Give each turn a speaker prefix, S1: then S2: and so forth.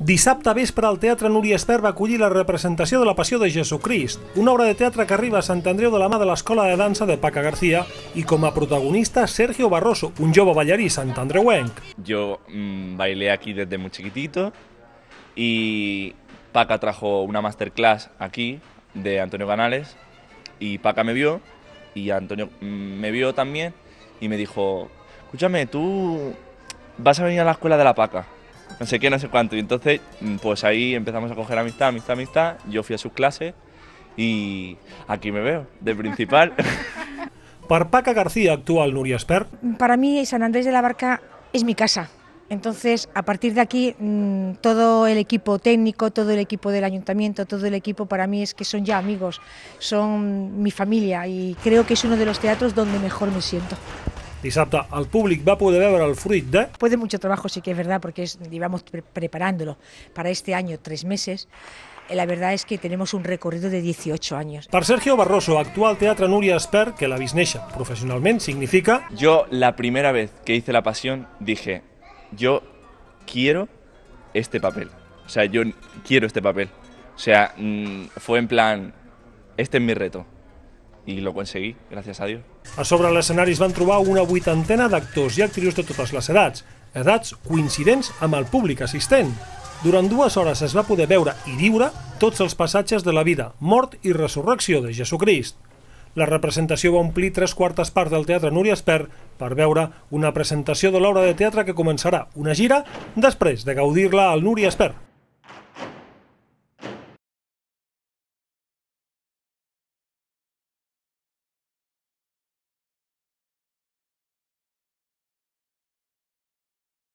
S1: Disapta vespre al Teatro Núria Esper va la representación de la pasión de Jesucristo, una obra de teatro que arriba a Sant Andreu de la Mada de Escuela de Dansa de Paca García y como protagonista Sergio Barroso, un jove ballarí santandreuenc.
S2: Yo mm, bailé aquí desde muy chiquitito y Paca trajo una masterclass aquí de Antonio Canales y Paca me vio y Antonio mm, me vio también y me dijo, escúchame, tú vas a venir a la escuela de la Paca no sé qué, no sé cuánto. Y entonces, mm, pues ahí empezamos a coger amistad, amistad, amistad. Yo fui a sus clases y
S1: aquí me veo, de principal. parpaca García, actual Nuria Esper.
S3: Para mí San Andrés de la Barca es mi casa. Entonces, a partir de aquí, mm, todo el equipo técnico, todo el equipo del ayuntamiento, todo el equipo para mí es que son ya amigos, son mi familia y creo que es uno de los teatros donde mejor me siento.
S1: Dissabte el público va poder veure el fruit de...
S3: Puede de mucho trabajo, sí que es verdad, porque es, preparándolo para este año tres meses. Eh, la verdad es que tenemos un recorrido de 18 años.
S1: Para Sergio Barroso, actual teatro Nuria Esper, que la visneixa profesionalmente significa... Yo la
S2: primera vez que hice La Pasión dije, yo quiero este papel. O sea, yo quiero este papel. O sea, mm, fue en plan, este es mi reto. i lo aconseguí, gràcies a Dios.
S1: A sobre l'escenari es van trobar una vuitantena d'actors i actrius de totes les edats, edats coincidents amb el públic assistent. Durant dues hores es va poder veure i viure tots els passatges de la vida, mort i resurrecció de Jesucrist. La representació va omplir tres quartes parts del Teatre Núria Esper per veure una presentació de l'obra de teatre que començarà una gira després de gaudir-la al Núria Esper.